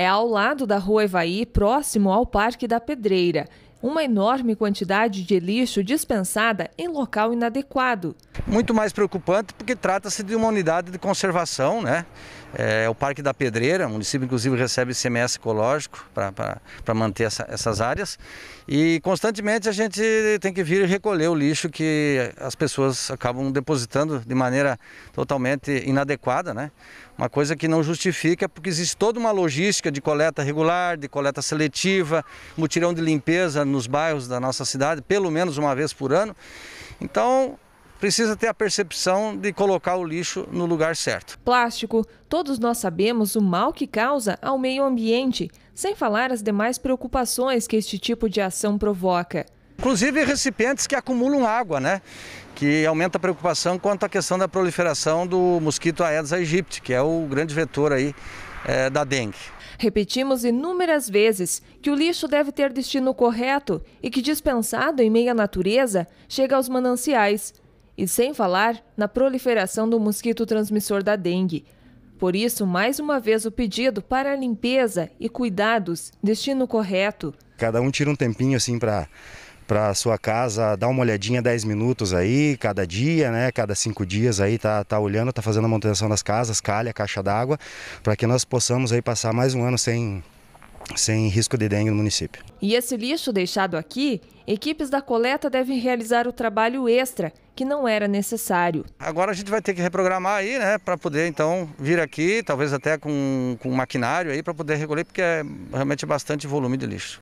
É ao lado da Rua Evaí, próximo ao Parque da Pedreira uma enorme quantidade de lixo dispensada em local inadequado. Muito mais preocupante porque trata-se de uma unidade de conservação, né? É, é o Parque da Pedreira, o município inclusive recebe ICMS ecológico para manter essa, essas áreas. E constantemente a gente tem que vir recolher o lixo que as pessoas acabam depositando de maneira totalmente inadequada, né? Uma coisa que não justifica, é porque existe toda uma logística de coleta regular, de coleta seletiva, mutirão de limpeza nos bairros da nossa cidade, pelo menos uma vez por ano. Então, precisa ter a percepção de colocar o lixo no lugar certo. Plástico, todos nós sabemos o mal que causa ao meio ambiente, sem falar as demais preocupações que este tipo de ação provoca. Inclusive recipientes que acumulam água, né? Que aumenta a preocupação quanto à questão da proliferação do mosquito Aedes aegypti, que é o grande vetor aí é, da dengue. Repetimos inúmeras vezes que o lixo deve ter destino correto e que dispensado em meia natureza chega aos mananciais. E sem falar na proliferação do mosquito transmissor da dengue. Por isso, mais uma vez o pedido para limpeza e cuidados, destino correto. Cada um tira um tempinho assim para para sua casa, dá uma olhadinha 10 minutos aí, cada dia, né? Cada cinco dias aí tá, tá olhando, tá fazendo a manutenção das casas, calha, caixa d'água, para que nós possamos aí passar mais um ano sem sem risco de dengue no município. E esse lixo deixado aqui, equipes da coleta devem realizar o trabalho extra que não era necessário. Agora a gente vai ter que reprogramar aí, né, para poder então vir aqui, talvez até com, com maquinário aí para poder recolher, porque é realmente bastante volume de lixo.